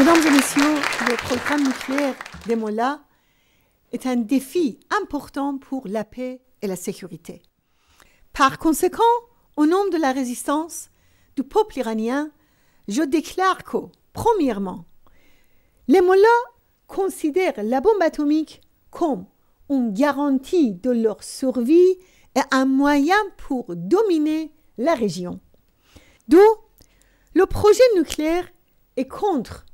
Mesdames et messieurs, le programme nucléaire des Mollahs est un défi important pour la paix et la sécurité. Par conséquent, au nom de la résistance du peuple iranien, je déclare que, premièrement, les Mollahs considèrent la bombe atomique comme une garantie de leur survie et un moyen pour dominer la région. D'où, le projet nucléaire est contre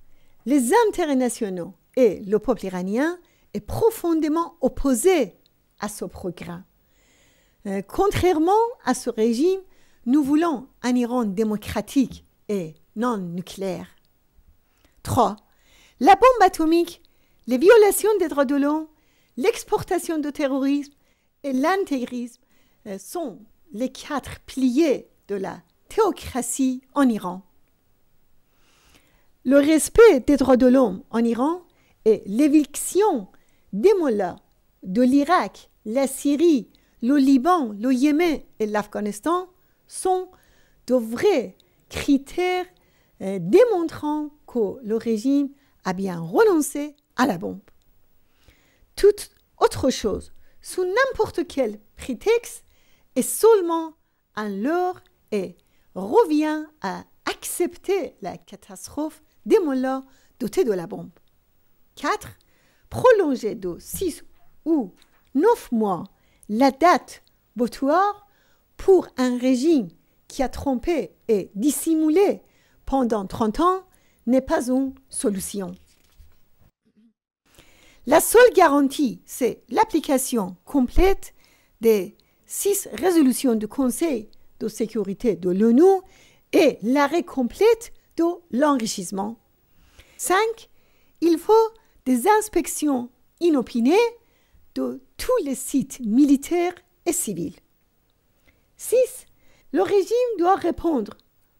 les intérêts nationaux et le peuple iranien est profondément opposé à ce programme. Euh, contrairement à ce régime, nous voulons un Iran démocratique et non nucléaire. 3. La bombe atomique, les violations des droits de l'homme, l'exportation de terrorisme et l'intégrisme euh, sont les quatre piliers de la théocratie en Iran. Le respect des droits de l'homme en Iran et l'éviction des mollahs de l'Irak, la Syrie, le Liban, le Yémen et l'Afghanistan sont de vrais critères euh, démontrant que le régime a bien renoncé à la bombe. Toute autre chose, sous n'importe quel prétexte, est seulement un leurre et revient à accepter la catastrophe des doté de la bombe. 4. Prolonger de 6 ou 9 mois la date butoir pour un régime qui a trompé et dissimulé pendant 30 ans n'est pas une solution. La seule garantie, c'est l'application complète des six résolutions du Conseil de sécurité de l'ONU et l'arrêt complet de l'enrichissement 5. Il faut des inspections inopinées de tous les sites militaires et civils. 6. Le régime doit répondre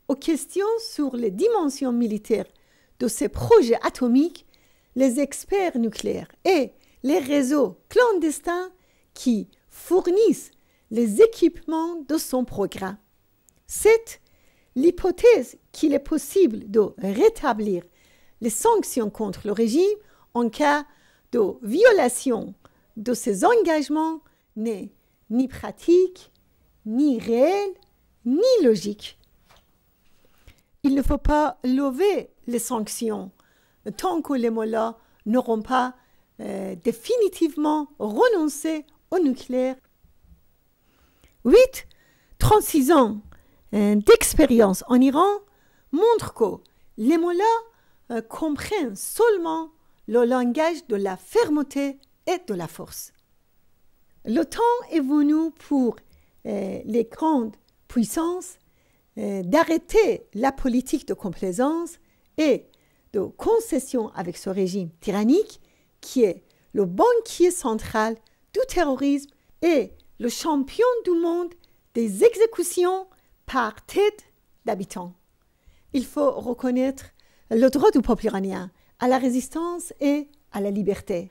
aux questions sur les dimensions militaires de ses projets atomiques, les experts nucléaires et les réseaux clandestins qui fournissent les équipements de son programme. 7. L'hypothèse qu'il est possible de rétablir les sanctions contre le régime en cas de violation de ses engagements n'est ni pratique, ni réelle, ni logique. Il ne faut pas lever les sanctions tant que les Mollahs n'auront pas euh, définitivement renoncé au nucléaire. 8. 36 ans euh, d'expérience en Iran montrent que les Mollahs euh, Comprend seulement le langage de la fermeté et de la force. Le temps est venu pour euh, les grandes puissances euh, d'arrêter la politique de complaisance et de concession avec ce régime tyrannique qui est le banquier central du terrorisme et le champion du monde des exécutions par tête d'habitants. Il faut reconnaître le droit du peuple iranien à la résistance et à la liberté.